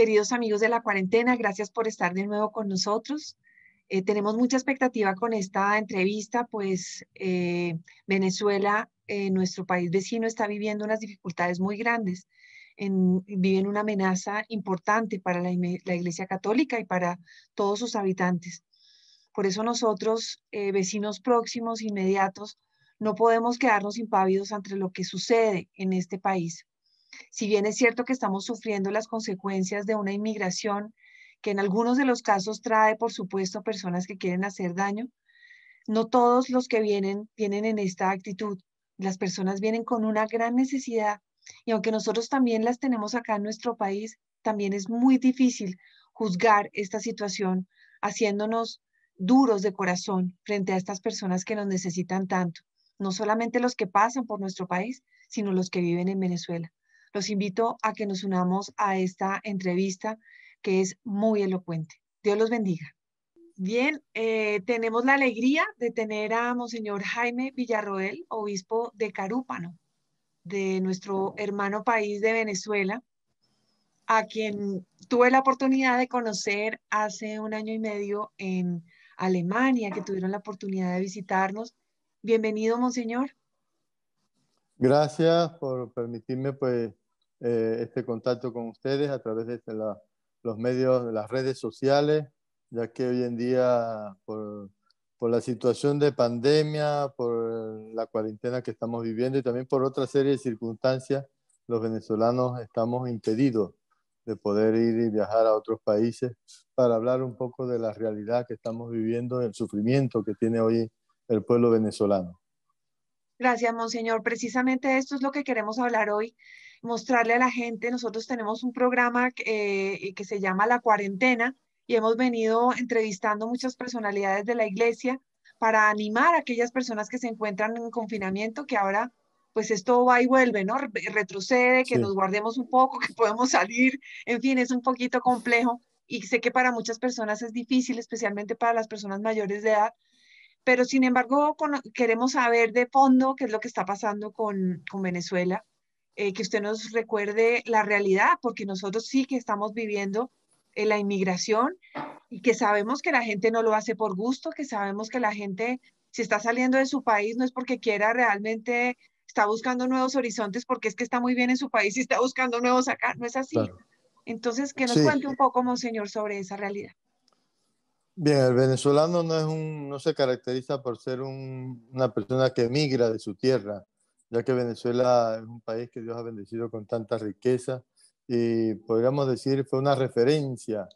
Queridos amigos de la cuarentena, gracias por estar de nuevo con nosotros. Eh, tenemos mucha expectativa con esta entrevista, pues eh, Venezuela, eh, nuestro país vecino, está viviendo unas dificultades muy grandes. viven una amenaza importante para la, Iglesia Católica y para todos sus habitantes. Por eso nosotros, vecinos próximos, inmediatos, no podemos quedarnos impávidos ante lo que sucede en este país. Si bien es cierto que estamos sufriendo las consecuencias de una inmigración que en algunos de los casos trae, por supuesto, personas que quieren hacer daño, no todos los que vienen vienen en esta actitud. Las personas vienen con una gran necesidad y aunque nosotros también las tenemos acá en nuestro país, también es muy difícil juzgar esta situación haciéndonos duros de corazón frente a estas personas que nos necesitan tanto, no solamente los que pasan por nuestro país, sino los que viven en Venezuela. Los invito a que nos unamos a esta entrevista que es muy elocuente. Dios los bendiga. Bien, eh, tenemos la alegría de tener a Monseñor Jaime Villarroel, obispo de Carúpano, de nuestro hermano país de Venezuela, a quien tuve la oportunidad de conocer hace un año y medio en Alemania, que tuvieron la oportunidad de visitarnos. Bienvenido, Monseñor. Gracias por permitirme pues, eh, este contacto con ustedes a través de este, los medios, de las redes sociales, ya que hoy en día, por, por la situación de pandemia, por la cuarentena que estamos viviendo y también por otra serie de circunstancias, los venezolanos estamos impedidos de poder ir y viajar a otros países para hablar un poco de la realidad que estamos viviendo, el sufrimiento que tiene hoy el pueblo venezolano. Gracias, monseñor. Precisamente esto es lo que queremos hablar hoy mostrarle a la gente, nosotros tenemos un programa eh, que se llama La Cuarentena y hemos venido entrevistando muchas personalidades de la iglesia para animar a aquellas personas que se encuentran en confinamiento, que ahora pues esto va y vuelve, ¿no? Retrocede, que nos guardemos un poco, que podemos salir, en fin, es un poquito complejo y sé que para muchas personas es difícil, especialmente para las personas mayores de edad, pero sin embargo queremos saber de fondo qué es lo que está pasando con, con Venezuela eh, que usted nos recuerde la realidad, porque nosotros sí que estamos viviendo eh, la inmigración y que sabemos que la gente no lo hace por gusto, que sabemos que la gente, si está saliendo de su país, no es porque quiera realmente, está buscando nuevos horizontes porque es que está muy bien en su país y está buscando nuevos acá, no es así. Entonces, que nos cuente un poco, monseñor, sobre esa realidad. Bien, el venezolano no, es no se caracteriza por ser una persona que emigra de su tierra ya que Venezuela es un país que Dios ha bendecido con tanta riqueza y podríamos decir fue una referencia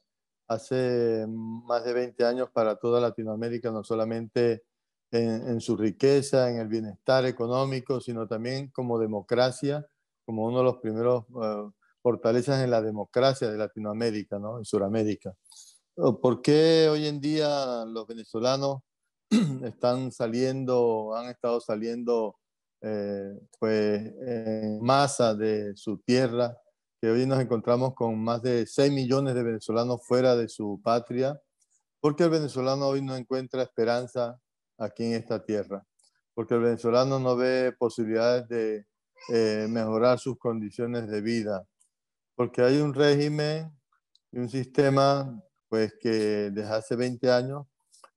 hace más de 20 años para toda Latinoamérica, no solamente en, su riqueza, en el bienestar económico, sino también como democracia, como uno de los primeros eh, fortalezas en la democracia de Latinoamérica, ¿no? en Sudamérica. Oh, ¿Por qué hoy en día los venezolanos están saliendo, han estado saliendo eh, pues, en masa de su tierra, que hoy nos encontramos con más de 6 millones de venezolanos fuera de su patria, porque el venezolano hoy no encuentra esperanza aquí en esta tierra, porque el venezolano no ve posibilidades de eh, mejorar sus condiciones de vida, porque hay un régimen y un sistema pues, que desde hace 20 años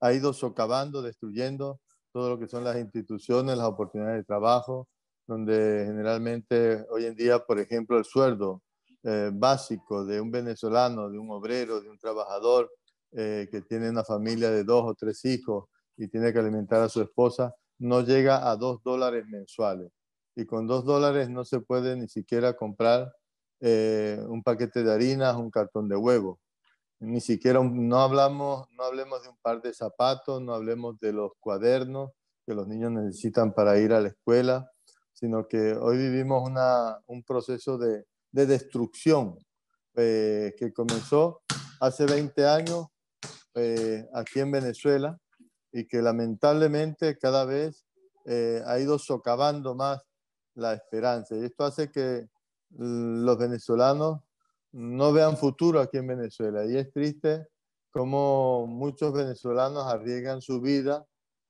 ha ido socavando, destruyendo todo lo que son las instituciones, las oportunidades de trabajo, donde generalmente hoy en día, por ejemplo, el sueldo eh, básico de un venezolano, de un obrero, de un trabajador eh, que tiene una familia de dos o tres hijos y tiene que alimentar a su esposa, no llega a dos dólares mensuales. Y con dos dólares no se puede ni siquiera comprar eh, un paquete de harinas, un cartón de huevo ni siquiera no hablamos, no hablemos de un par de zapatos, no hablemos de los cuadernos que los niños necesitan para ir a la escuela, sino que hoy vivimos un proceso de, destrucción eh, que comenzó hace 20 años eh, aquí en Venezuela y que lamentablemente cada vez eh, ha ido socavando más la esperanza. Y esto hace que mm, los venezolanos no vean futuro aquí en Venezuela. Y es triste como muchos venezolanos arriesgan su vida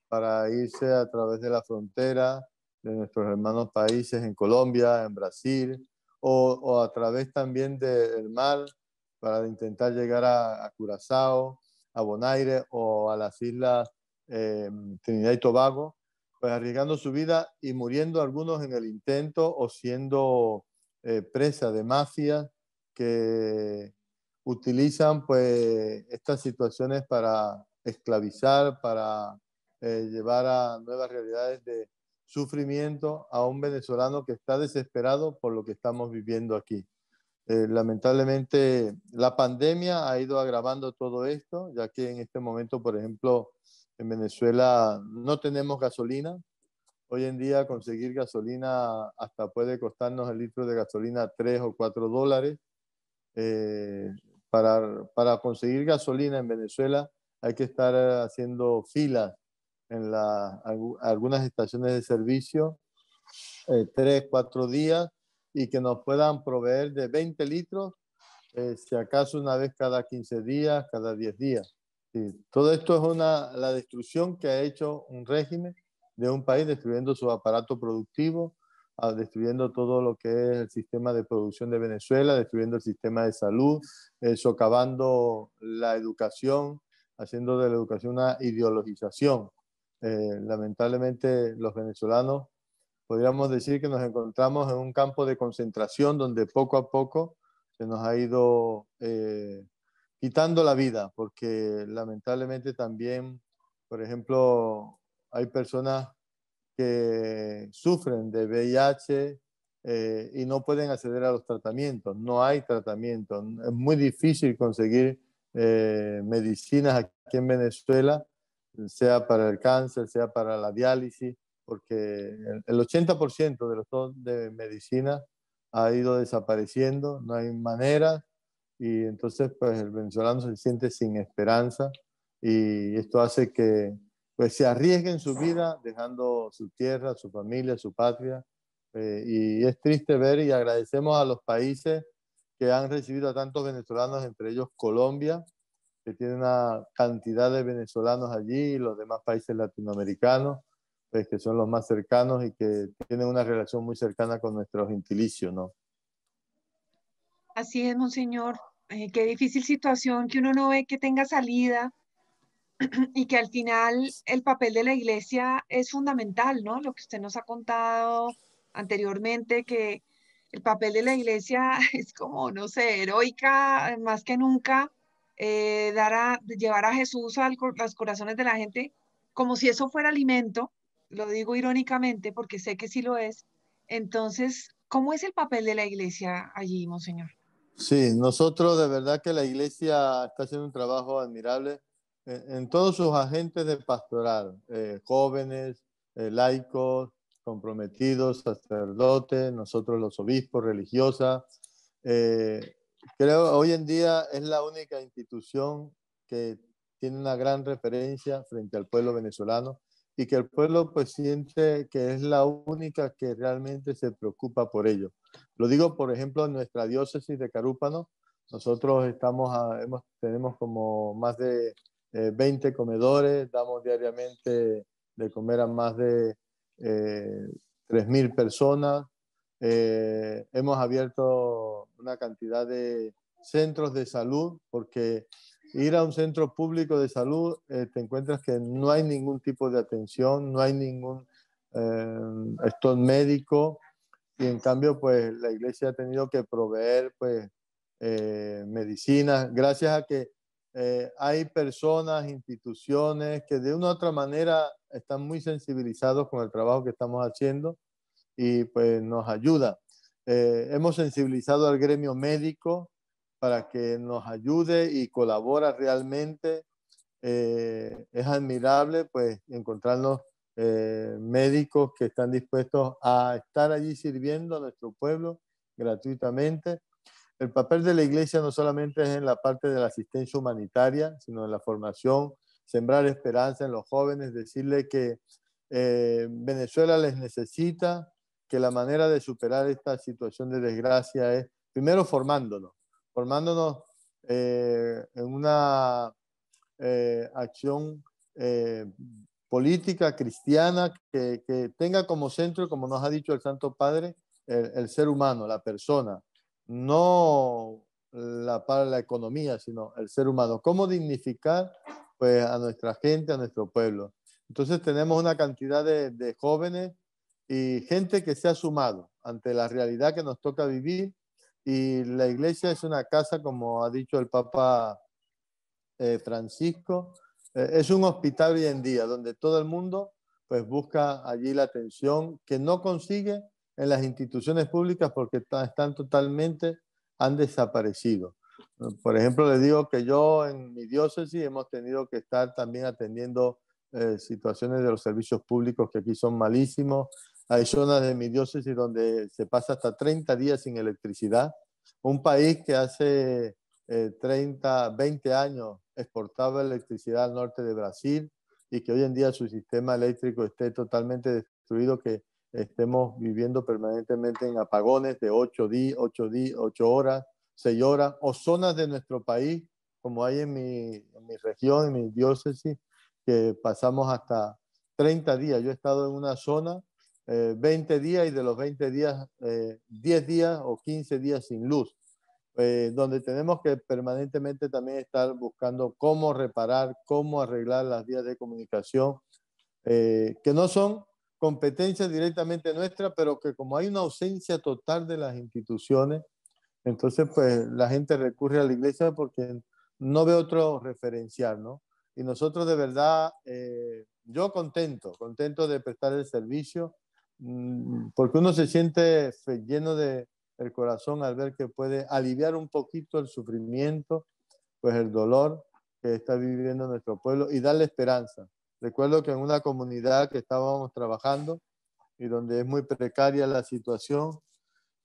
para irse a través de la frontera de nuestros hermanos países en Colombia, en Brasil, o, a través también del mar para intentar llegar a, a Curazao, a Bonaire o a las islas eh, Trinidad y Tobago, pues arriesgando su vida y muriendo algunos en el intento o siendo eh, presa de mafias que utilizan pues estas situaciones para esclavizar, para eh, llevar a nuevas realidades de sufrimiento a un venezolano que está desesperado por lo que estamos viviendo aquí. Eh, lamentablemente la pandemia ha ido agravando todo esto, ya que en este momento, por ejemplo, en Venezuela no tenemos gasolina. Hoy en día conseguir gasolina hasta puede costarnos el litro de gasolina 3 o 4 dólares. Eh, para, conseguir gasolina en Venezuela hay que estar eh, haciendo filas en algunas estaciones de servicio, eh, tres, cuatro días, y que nos puedan proveer de 20 litros, si acaso una vez cada 15 días, cada 10 días. Todo esto es una, la destrucción que ha hecho un régimen de un país, destruyendo su aparato productivo, destruyendo todo lo que es el sistema de producción de Venezuela, destruyendo el sistema de salud, eh, socavando la educación, haciendo de la educación una ideologización. Eh, lamentablemente los venezolanos podríamos decir que nos encontramos en un campo de concentración donde poco a poco se nos ha ido eh, quitando la vida, porque lamentablemente también, por ejemplo, hay personas que sufren de VIH eh, y no pueden acceder a los tratamientos. No hay tratamiento. Es muy difícil conseguir eh, medicinas aquí en Venezuela, sea para el cáncer, sea para la diálisis, porque el, 80% de los dos de medicina ha ido desapareciendo, no hay manera y entonces pues el venezolano se siente sin esperanza y esto hace que pues se arriesguen su vida dejando su tierra, su familia, su patria. Eh, y es triste ver y agradecemos a los países que han recibido a tantos venezolanos, entre ellos Colombia, que tiene una cantidad de venezolanos allí, y los demás países latinoamericanos, pues, que son los más cercanos y que tienen una relación muy cercana con nuestros gentilicio, ¿no? Así es, monseñor. Eh, qué difícil situación que uno no ve que tenga salida y que al final el papel de la iglesia es fundamental, ¿no? Lo que usted nos ha contado anteriormente, que el papel de la iglesia es como, no sé, heroica más que nunca, eh, dar a, llevar a Jesús a los corazones de la gente, como si eso fuera alimento, lo digo irónicamente porque sé que sí lo es. Entonces, ¿cómo es el papel de la iglesia allí, Monseñor? Sí, nosotros de verdad que la iglesia está haciendo un trabajo admirable en todos sus agentes de pastoral, eh, jóvenes, eh, laicos, comprometidos, sacerdotes, nosotros los obispos, religiosas. Eh, creo hoy en día es la única institución que tiene una gran referencia frente al pueblo venezolano y que el pueblo pues siente que es la única que realmente se preocupa por ello. Lo digo, por ejemplo, en nuestra diócesis de Carúpano, nosotros estamos tenemos como más de 20 eh, comedores, damos diariamente de comer a más de eh, 3.000 personas. Eh, hemos abierto una cantidad de centros de salud, porque ir a un centro público de salud eh, te encuentras que no hay ningún tipo de atención, no hay ningún eh, esto médico, y en cambio, pues la iglesia ha tenido que proveer pues, medicinas, gracias a que eh, hay personas, instituciones que de una u otra manera están muy sensibilizados con el trabajo que estamos haciendo y pues nos ayuda. Eh, hemos sensibilizado al gremio médico para que nos ayude y colabora realmente. Eh, es admirable pues encontrarnos médicos que están dispuestos a estar allí sirviendo a nuestro pueblo gratuitamente el papel de la iglesia no solamente es en la parte de la asistencia humanitaria, sino en la formación, sembrar esperanza en los jóvenes, decirles que eh, Venezuela les necesita, que la manera de superar esta situación de desgracia es primero formándonos, formándonos eh, en una eh, acción política cristiana que, tenga como centro, como nos ha dicho el Santo Padre, el ser humano, la persona, no la para la economía, sino el ser humano. ¿Cómo dignificar pues, a nuestra gente, a nuestro pueblo? Entonces tenemos una cantidad de, jóvenes y gente que se ha sumado ante la realidad que nos toca vivir y la iglesia es una casa, como ha dicho el Papa eh, Francisco, eh, es un hospital hoy en día donde todo el mundo pues busca allí la atención que no consigue en las instituciones públicas porque están totalmente, han desaparecido. Por ejemplo, les digo que yo en mi diócesis hemos tenido que estar también atendiendo eh, situaciones de los servicios públicos que aquí son malísimos. Hay zonas de mi diócesis donde se pasa hasta 30 días sin electricidad. Un país que hace 30, eh, 20 años exportaba electricidad al norte de Brasil y que hoy en día su sistema eléctrico esté totalmente destruido, que estemos viviendo permanentemente en apagones de 8 días, 8 días, 8 horas, 6 horas, o zonas de nuestro país, como hay en mi, región, en mi diócesis, que pasamos hasta 30 días. Yo he estado en una zona 20 eh, días y de los 20 días, 10 eh, días o 15 días sin luz, eh, donde tenemos que permanentemente también estar buscando cómo reparar, cómo arreglar las vías de comunicación, que no son competencia directamente nuestra, pero que como hay una ausencia total de las instituciones, entonces pues la gente recurre a la iglesia porque no ve otro referencial, ¿no? Y nosotros de verdad, eh, yo contento, contento de prestar el servicio, mm, porque uno se siente lleno de, el corazón al ver que puede aliviar un poquito el sufrimiento, pues el dolor que está viviendo nuestro pueblo y darle esperanza. Recuerdo que en una comunidad que estábamos trabajando y donde es muy precaria la situación,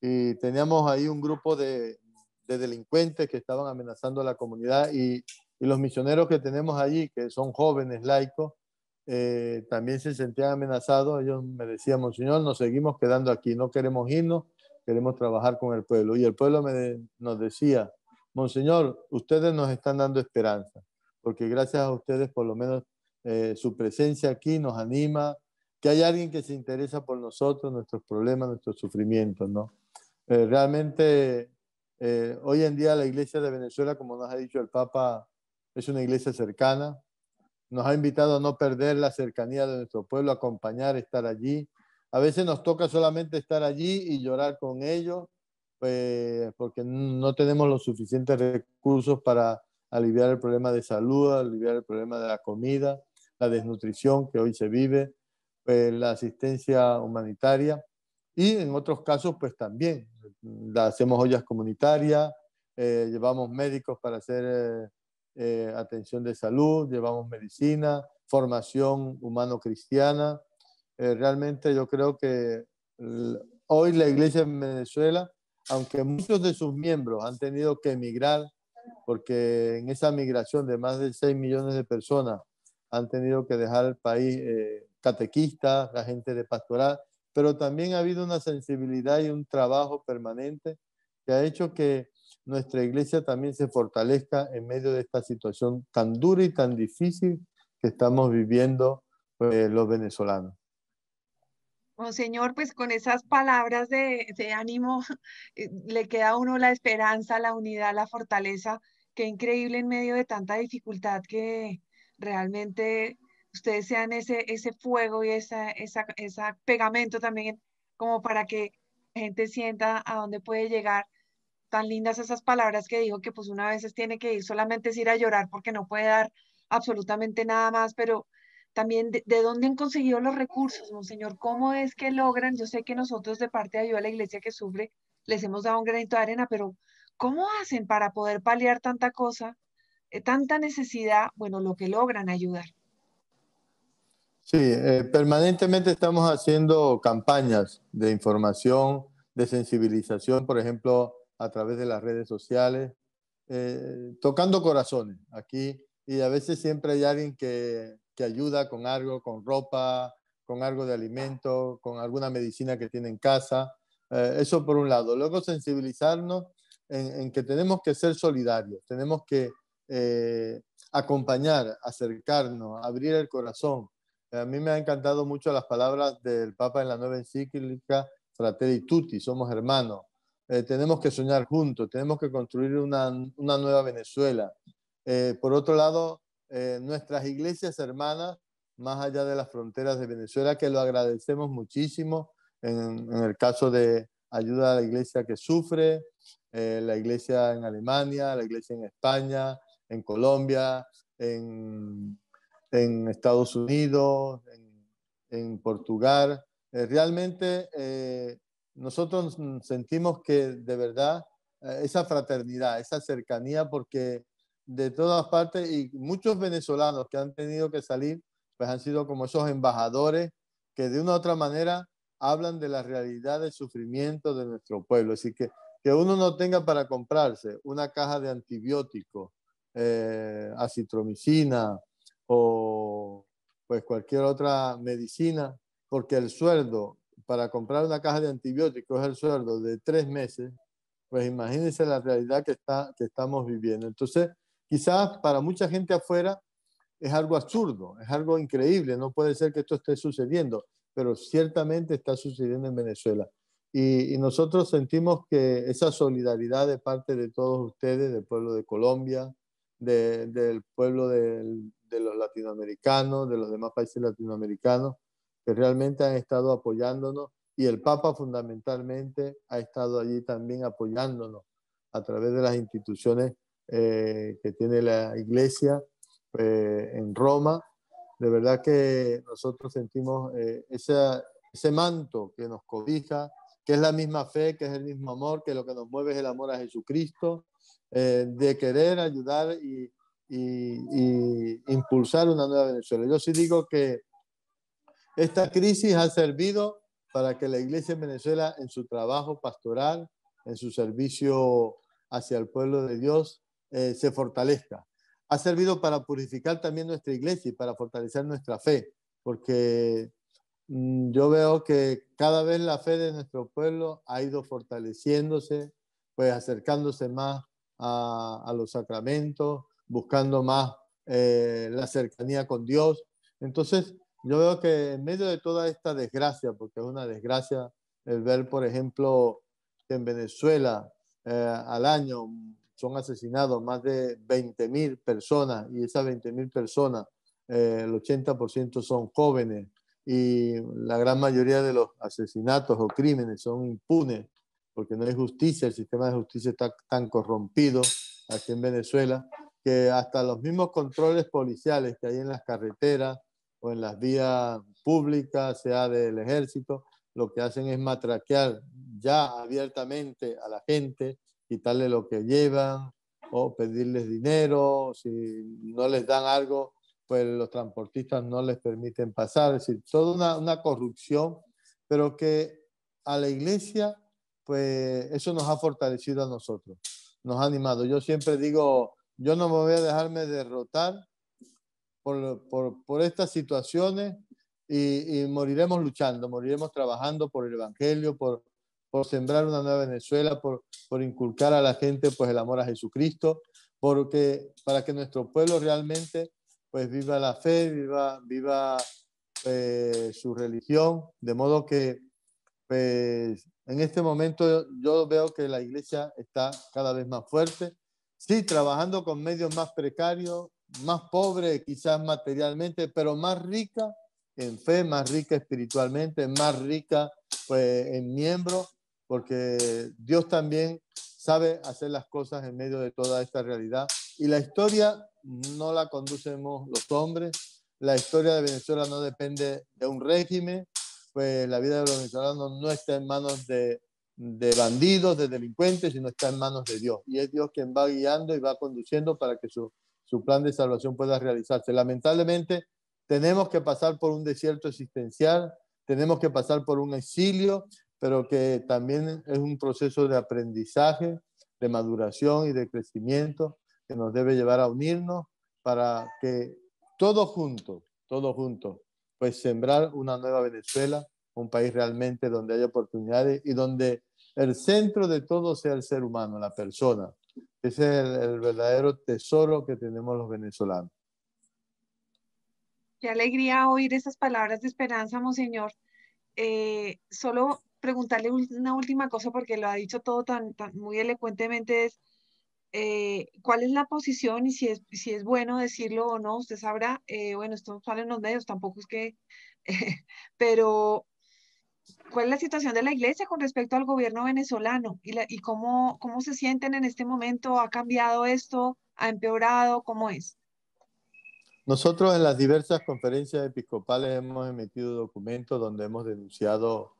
y teníamos ahí un grupo de, delincuentes que estaban amenazando a la comunidad y, los misioneros que tenemos allí, que son jóvenes laicos, eh, también se sentían amenazados. Ellos me decían, Monseñor, nos seguimos quedando aquí, no queremos irnos, queremos trabajar con el pueblo. Y el pueblo nos decía, Monseñor, ustedes nos están dando esperanza, porque gracias a ustedes por lo menos eh, su presencia aquí nos anima, que hay alguien que se interesa por nosotros, nuestros problemas, nuestros sufrimientos, ¿no? Eh, realmente, eh, hoy en día la iglesia de Venezuela, como nos ha dicho el Papa, es una iglesia cercana. Nos ha invitado a no perder la cercanía de nuestro pueblo, acompañar, estar allí. A veces nos toca solamente estar allí y llorar con ellos, pues, porque no tenemos los suficientes recursos para aliviar el problema de salud, aliviar el problema de la comida la desnutrición que hoy se vive, eh, la asistencia humanitaria y en otros casos pues también eh, hacemos ollas comunitarias, eh, llevamos médicos para hacer atención de salud, llevamos medicina, formación humano-cristiana. realmente yo creo que hoy la iglesia en Venezuela, aunque muchos de sus miembros han tenido que emigrar, porque en esa migración de más de 6 millones de personas han tenido que dejar el país eh, catequistas, la gente de pastoral, pero también ha habido una sensibilidad y un trabajo permanente que ha hecho que nuestra iglesia también se fortalezca en medio de esta situación tan dura y tan difícil que estamos viviendo eh, los venezolanos. Monseñor, oh, pues con esas palabras de, de ánimo eh, le queda a uno la esperanza, la unidad, la fortaleza. Qué increíble en medio de tanta dificultad que, realmente ustedes sean ese, ese fuego y ese esa, pegamento también como para que la gente sienta a dónde puede llegar. Tan lindas esas palabras que dijo que pues una vez tiene que ir, solamente es ir a llorar porque no puede dar absolutamente nada más, pero también de, de, dónde han conseguido los recursos, Monseñor, cómo es que logran, yo sé que nosotros de parte de ayuda a la iglesia que sufre les hemos dado un granito de arena, pero ¿cómo hacen para poder paliar tanta cosa eh, tanta necesidad, bueno, lo que logran ayudar. Sí, eh, permanentemente estamos haciendo campañas de información, de sensibilización, por ejemplo, a través de las redes sociales, eh, tocando corazones aquí. Y a veces siempre hay alguien que, ayuda con algo, con ropa, con algo de alimento, con alguna medicina que tiene en casa. eso por un lado. Luego sensibilizarnos en, que tenemos que ser solidarios, tenemos que eh, acompañar, acercarnos, abrir el corazón. Eh, a mí me han encantado mucho las palabras del Papa en la nueva encíclica Fratelli Tutti, somos hermanos. Eh, tenemos que soñar juntos, tenemos que construir una, nueva Venezuela. por otro lado, nuestras iglesias hermanas, más allá de las fronteras de Venezuela, que lo agradecemos muchísimo en el caso de ayuda a la iglesia que sufre, la iglesia en Alemania, la iglesia en España, en Colombia, en, Estados Unidos, en, Portugal. Eh, realmente eh, nosotros sentimos que de verdad eh, esa fraternidad, esa cercanía, porque de todas partes y muchos venezolanos que han tenido que salir, pues han sido como esos embajadores que de una u otra manera hablan de la realidad del sufrimiento de nuestro pueblo. Así que que uno no tenga para comprarse una caja de antibióticos eh, acitromicina o pues cualquier otra medicina, porque el sueldo para comprar una caja de antibióticos es el sueldo de tres meses, pues imagínense la realidad que, está, que estamos viviendo. Entonces, quizás para mucha gente afuera es algo absurdo, es algo increíble, no puede ser que esto esté sucediendo, pero ciertamente está sucediendo en Venezuela. y, nosotros sentimos que esa solidaridad de parte de todos ustedes, del pueblo de Colombia, del pueblo de los latinoamericanos, de los demás países latinoamericanos, que realmente han estado apoyándonos y el Papa fundamentalmente ha estado allí también apoyándonos a través de las instituciones eh, que tiene la Iglesia eh, en Roma. De verdad que nosotros sentimos eh, ese manto que nos cobija, que es la misma fe, que es el mismo amor, que lo que nos mueve es el amor a Jesucristo, eh, de querer ayudar y, impulsar una nueva Venezuela. Yo sí digo que esta crisis ha servido para que la Iglesia en Venezuela, en su trabajo pastoral, en su servicio hacia el pueblo de Dios, eh, se fortalezca. Ha servido para purificar también nuestra iglesia y para fortalecer nuestra fe, porque Mm, yo veo que cada vez la fe de nuestro pueblo ha ido fortaleciéndose, pues acercándose más a, los sacramentos, buscando más eh, la cercanía con Dios. Entonces, yo veo que en medio de toda esta desgracia, porque es una desgracia el ver, por ejemplo, en Venezuela eh, al año son asesinados más de 20.000 personas y esas 20.000 personas, eh, el 80% son jóvenes y la gran mayoría de los asesinatos o crímenes son impunes porque no hay justicia, el sistema de justicia está tan corrompido aquí en Venezuela que hasta los mismos controles policiales que hay en las carreteras o en las vías públicas, sea del ejército, lo que hacen es matraquear ya abiertamente a la gente, quitarle lo que llevan o pedirles dinero, si no les dan algo, pues los transportistas no les permiten pasar, es decir, toda una, corrupción, pero que a la iglesia, pues eso nos ha fortalecido a nosotros, nos ha animado. Yo siempre digo, yo no me voy a dejarme derrotar por, por, estas situaciones y, y, moriremos luchando, moriremos trabajando por el Evangelio, por, por sembrar una nueva Venezuela, por, por inculcar a la gente pues, el amor a Jesucristo, porque, para que nuestro pueblo realmente pues viva la fe, viva, viva eh, su religión, de modo que pues, en este momento yo veo que la iglesia está cada vez más fuerte, sí, trabajando con medios más precarios, más pobres quizás materialmente, pero más rica en fe, más rica espiritualmente, más rica pues, en miembros, porque Dios también sabe hacer las cosas en medio de toda esta realidad. Y la historia no la conducemos los hombres, la historia de Venezuela no depende de un régimen, pues la vida de los venezolanos no está en manos de, bandidos, de delincuentes, sino está en manos de Dios. Y es Dios quien va guiando y va conduciendo para que su, su plan de salvación pueda realizarse. Lamentablemente, tenemos que pasar por un desierto existencial, tenemos que pasar por un exilio, pero que también es un proceso de aprendizaje, de maduración y de crecimiento que nos debe llevar a unirnos para que todos juntos, todos juntos, pues sembrar una nueva Venezuela, un país realmente donde hay oportunidades y donde el centro de todo sea el ser humano, la persona. Ese es el, verdadero tesoro que tenemos los venezolanos. Qué alegría oír esas palabras de esperanza, Monseñor. Eh, solo preguntarle una última cosa porque lo ha dicho todo tan, tan muy elocuentemente es eh, cuál es la posición y si es, si es bueno decirlo o no, usted sabrá, eh, bueno, esto sale en los medios, tampoco es que, pero ¿cuál es la situación de la iglesia con respecto al gobierno venezolano y, y cómo, cómo se sienten en este momento? ¿Ha cambiado esto? ¿Ha empeorado? ¿Cómo es? Nosotros en las diversas conferencias episcopales hemos emitido documentos donde hemos denunciado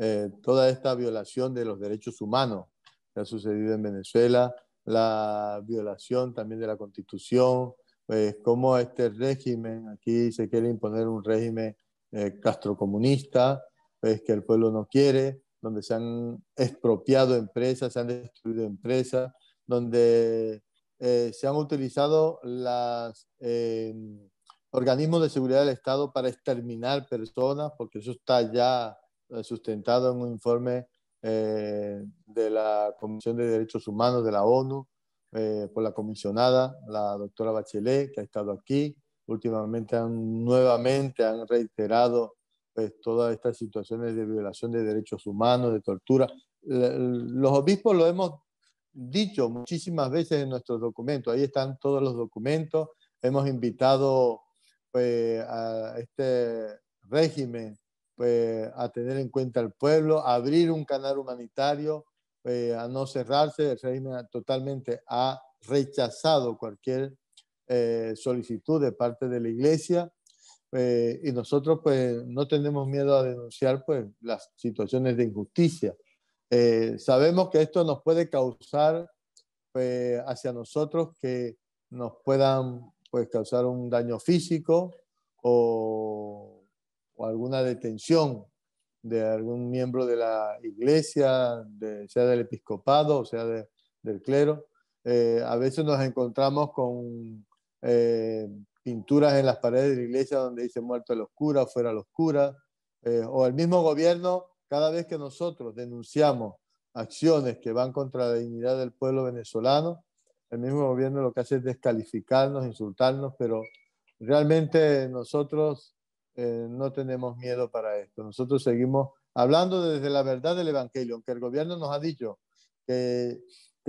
eh, toda esta violación de los derechos humanos que ha sucedido en Venezuela, la violación también de la constitución, pues, cómo este régimen, aquí se quiere imponer un régimen eh, castrocomunista, pues, que el pueblo no quiere, donde se han expropiado empresas, se han destruido empresas, donde eh, se han utilizado los organismos de seguridad del Estado para exterminar personas, porque eso está ya eh, sustentado en un informe eh, de la Comisión de Derechos Humanos de la ONU, eh, por la comisionada, la doctora Bachelet, que ha estado aquí. Últimamente han, nuevamente han reiterado pues, todas estas situaciones de violación de derechos humanos, de tortura. Los obispos lo hemos dicho muchísimas veces en nuestros documentos. Ahí están todos los documentos. Hemos invitado pues, a este régimen eh, a tener en cuenta al pueblo, a abrir un canal humanitario, eh, a no cerrarse. El régimen totalmente ha rechazado cualquier eh, solicitud de parte de la iglesia y nosotros pues no tenemos miedo a denunciar pues las situaciones de injusticia. sabemos que esto nos puede causar hacia nosotros que nos puedan pues causar un daño físico o o alguna detención de algún miembro de la iglesia, sea del episcopado o sea del clero. Eh, a veces nos encontramos con eh, pinturas en las paredes de la iglesia donde dice muerto los curas, fuera los curas, eh, o el mismo gobierno, cada vez que nosotros denunciamos acciones que van contra la dignidad del pueblo venezolano, el mismo gobierno lo que hace es descalificarnos, insultarnos, pero realmente nosotros eh, no tenemos miedo para esto. Nosotros seguimos hablando desde la verdad del Evangelio, aunque el gobierno nos ha dicho que,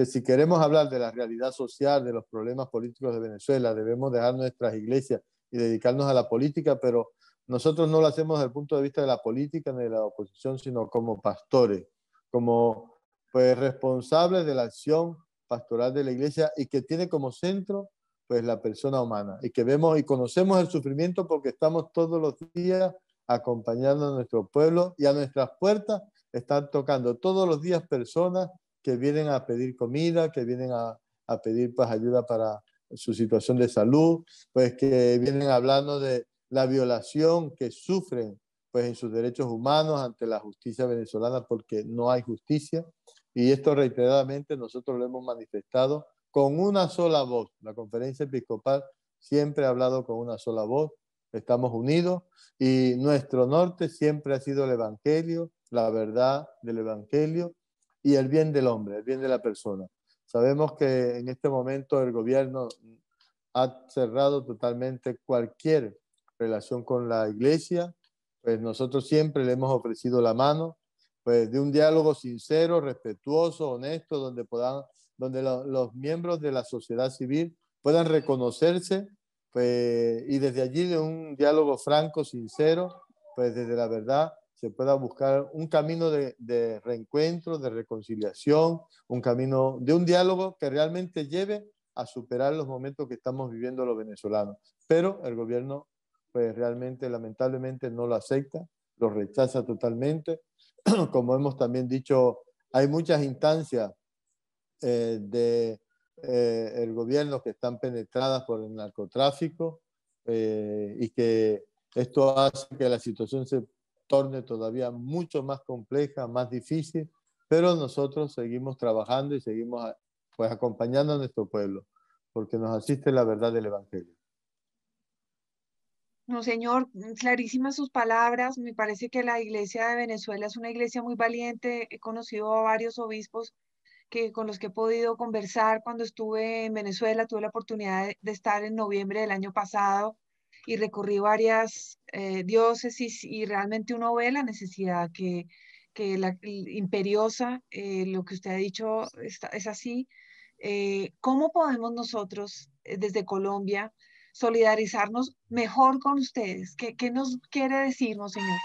si queremos hablar de la realidad social, de los problemas políticos de Venezuela, debemos dejar nuestras iglesias y dedicarnos a la política, pero nosotros no lo hacemos desde el punto de vista de la política ni de la oposición, sino como pastores, como pues, responsables de la acción pastoral de la iglesia y que tiene como centro pues la persona humana y que vemos y conocemos el sufrimiento porque estamos todos los días acompañando a nuestro pueblo y a nuestras puertas están tocando todos los días personas que vienen a pedir comida, que vienen a, pedir pues ayuda para su situación de salud, pues que vienen hablando de la violación que sufren pues en sus derechos humanos ante la justicia venezolana porque no hay justicia y esto reiteradamente nosotros lo hemos manifestado con una sola voz. La conferencia episcopal siempre ha hablado con una sola voz, estamos unidos y nuestro norte siempre ha sido el Evangelio, la verdad del Evangelio y el bien del hombre, el bien de la persona. Sabemos que en este momento el gobierno ha cerrado totalmente cualquier relación con la iglesia, pues nosotros siempre le hemos ofrecido la mano, pues de un diálogo sincero, respetuoso, honesto, donde podamos donde los miembros de la sociedad civil puedan reconocerse pues, y desde allí de un diálogo franco, sincero, pues desde la verdad se pueda buscar un camino de, de reencuentro, de reconciliación, un camino de un diálogo que realmente lleve a superar los momentos que estamos viviendo los venezolanos. Pero el gobierno pues realmente lamentablemente no lo acepta, lo rechaza totalmente. Como hemos también dicho, hay muchas instancias del eh, de, eh, gobierno que están penetradas por el narcotráfico eh, y que esto hace que la situación se torne todavía mucho más compleja, más difícil, pero nosotros seguimos trabajando y seguimos pues acompañando a nuestro pueblo, porque nos asiste la verdad del Evangelio. No, señor, clarísimas sus palabras. Me parece que la iglesia de Venezuela es una iglesia muy valiente. He conocido a varios obispos que con los que he podido conversar cuando estuve en Venezuela, tuve la oportunidad de, estar en noviembre del año pasado y recorrí varias eh, diócesis y realmente uno ve la necesidad que, la imperiosa, eh, lo que usted ha dicho es así. Eh, ¿Cómo podemos nosotros desde Colombia solidarizarnos mejor con ustedes? ¿Qué, qué nos quiere decirnos Señor?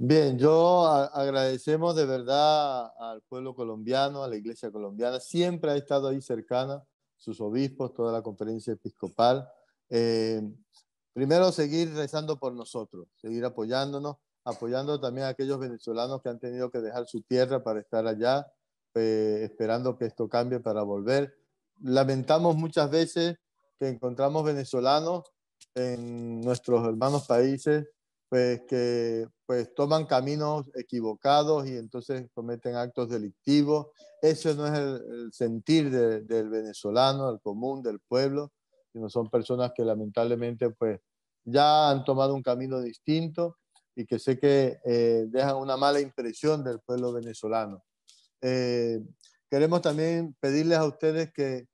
Bien, yo agradecemos de verdad al pueblo colombiano, a la iglesia colombiana. Siempre ha estado ahí cercana, sus obispos, toda la conferencia episcopal. Eh, primero, seguir rezando por nosotros, seguir apoyándonos, apoyando también a aquellos venezolanos que han tenido que dejar su tierra para estar allá, eh, esperando que esto cambie para volver. Lamentamos muchas veces que encontramos venezolanos en nuestros hermanos países pues que pues toman caminos equivocados y entonces cometen actos delictivos. Eso no es el, sentir del venezolano, del común, del pueblo, sino son personas que lamentablemente pues ya han tomado un camino distinto y que sé que eh, dejan una mala impresión del pueblo venezolano. Eh, queremos también pedirles a ustedes que,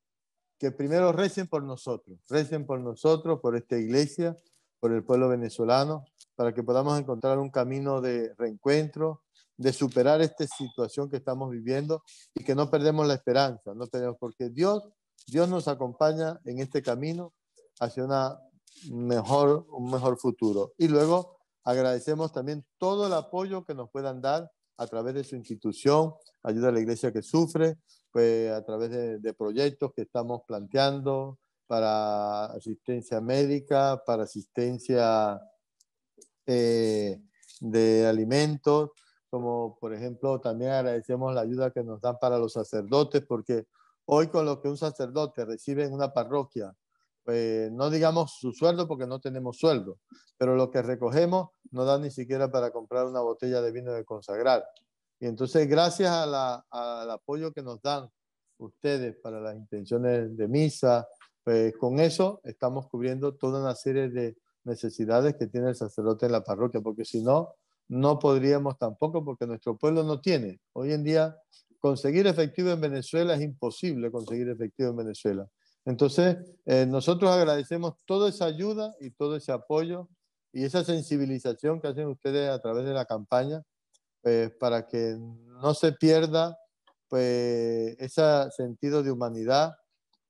que primero recen por nosotros, recen por nosotros, por esta iglesia, por el pueblo venezolano, para que podamos encontrar un camino de reencuentro, de superar esta situación que estamos viviendo y que no perdemos la esperanza, no tenemos, porque Dios, Dios nos acompaña en este camino hacia una mejor, un mejor futuro. Y luego agradecemos también todo el apoyo que nos puedan dar a través de su institución, ayuda a la iglesia que sufre, pues a través de, de proyectos que estamos planteando para asistencia médica, para asistencia este, de alimentos, como por ejemplo también agradecemos la ayuda que nos dan para los sacerdotes, porque hoy con lo que un sacerdote recibe en una parroquia, pues, no digamos su sueldo porque no tenemos sueldo, pero lo que recogemos no da ni siquiera para comprar una botella de vino de consagrar. Y entonces gracias al apoyo que nos dan ustedes para las intenciones de misa, pues con eso estamos cubriendo toda una serie de necesidades que tiene el sacerdote en la parroquia, porque si no, no podríamos tampoco, porque nuestro pueblo no tiene. Hoy en día, conseguir efectivo en Venezuela es imposible conseguir efectivo en Venezuela. Entonces, eh, nosotros agradecemos toda esa ayuda y todo ese apoyo y esa sensibilización que hacen ustedes a través de la campaña eh, para que no se pierda pues, ese sentido de humanidad,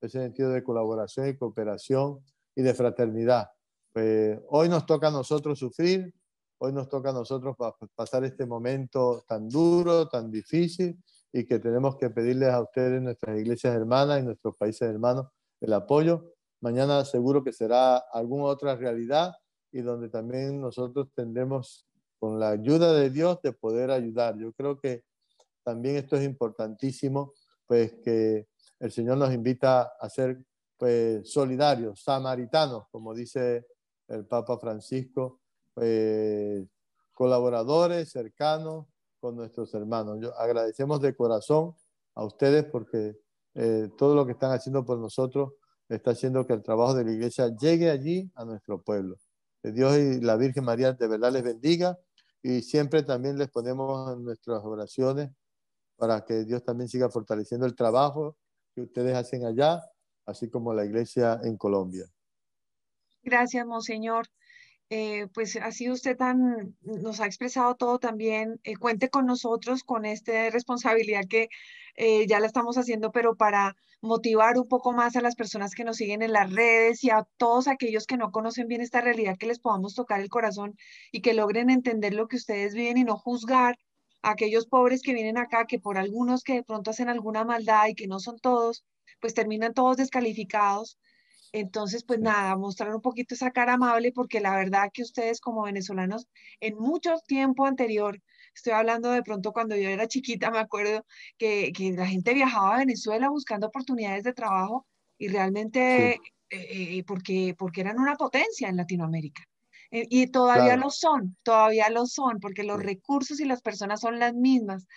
ese sentido de colaboración y cooperación y de fraternidad eh, hoy nos toca a nosotros sufrir, hoy nos toca a nosotros pasar este momento tan duro, tan difícil, y que tenemos que pedirles a ustedes, nuestras iglesias hermanas y nuestros países hermanos, el apoyo. Mañana seguro que será alguna otra realidad y donde también nosotros tendremos, con la ayuda de Dios, de poder ayudar. Yo creo que también esto es importantísimo, pues que el Señor nos invita a ser pues, solidarios, samaritanos, como dice el Papa Francisco, eh, colaboradores cercanos con nuestros hermanos. Yo agradecemos de corazón a ustedes porque eh, todo lo que están haciendo por nosotros está haciendo que el trabajo de la iglesia llegue allí a nuestro pueblo. Que Dios y la Virgen María de verdad les bendiga y siempre también les ponemos en nuestras oraciones para que Dios también siga fortaleciendo el trabajo que ustedes hacen allá, así como la iglesia en Colombia. Gracias, Monseñor. Eh, pues así usted tan, nos ha expresado todo también. Eh, cuente con nosotros con esta responsabilidad que eh, ya la estamos haciendo, pero para motivar un poco más a las personas que nos siguen en las redes y a todos aquellos que no conocen bien esta realidad, que les podamos tocar el corazón y que logren entender lo que ustedes viven y no juzgar a aquellos pobres que vienen acá, que por algunos que de pronto hacen alguna maldad y que no son todos, pues terminan todos descalificados entonces, pues nada, mostrar un poquito esa cara amable porque la verdad que ustedes como venezolanos en mucho tiempo anterior, estoy hablando de pronto cuando yo era chiquita, me acuerdo que, la gente viajaba a Venezuela buscando oportunidades de trabajo y realmente eh, eh, porque, porque eran una potencia en Latinoamérica. Eh, y todavía lo son, todavía lo son, porque los recursos y las personas son las mismas.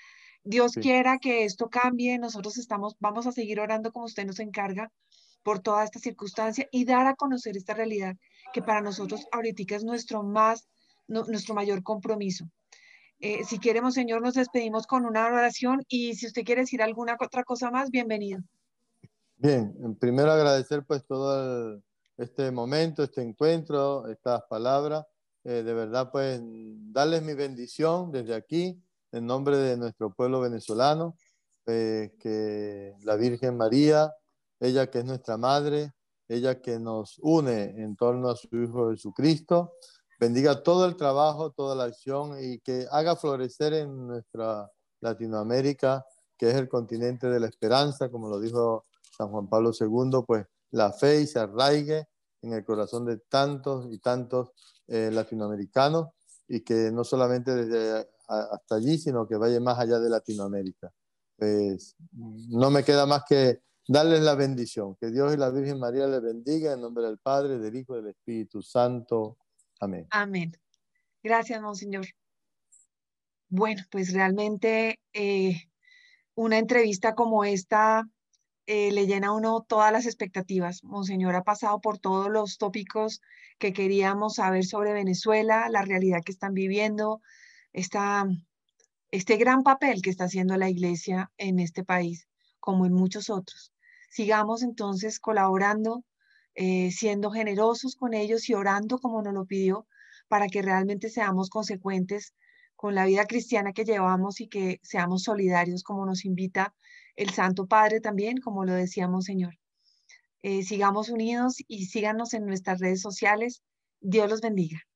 Dios quiera que esto cambie, nosotros estamos, vamos a seguir orando como usted nos encarga por toda esta circunstancia y dar a conocer esta realidad que para nosotros ahorita es nuestro, más, nuestro mayor compromiso. Eh, si queremos, Señor, nos despedimos con una oración y si usted quiere decir alguna otra cosa más, bienvenido. Bien, primero agradecer pues todo este momento, este encuentro, estas palabras. Eh, de verdad pues darles mi bendición desde aquí, en nombre de nuestro pueblo venezolano, eh, que la Virgen María ella que es nuestra madre, ella que nos une en torno a su Hijo Jesucristo. Bendiga todo el trabajo, toda la acción y que haga florecer en nuestra Latinoamérica, que es el continente de la esperanza, como lo dijo San Juan Pablo II, pues la fe y se arraigue en el corazón de tantos y tantos eh, latinoamericanos y que no solamente desde hasta allí, sino que vaya más allá de Latinoamérica. Pues, no me queda más que darles la bendición. Que Dios y la Virgen María les bendiga en nombre del Padre, del Hijo y del Espíritu Santo. Amén. Amén. Gracias, Monseñor. Bueno, pues realmente eh, una entrevista como esta eh, le llena a uno todas las expectativas. Monseñor ha pasado por todos los tópicos que queríamos saber sobre Venezuela, la realidad que están viviendo, esta, este gran papel que está haciendo la Iglesia en este país, como en muchos otros. Sigamos entonces colaborando, eh, siendo generosos con ellos y orando como nos lo pidió para que realmente seamos consecuentes con la vida cristiana que llevamos y que seamos solidarios como nos invita el Santo Padre también, como lo decíamos, Señor. Eh, sigamos unidos y síganos en nuestras redes sociales. Dios los bendiga.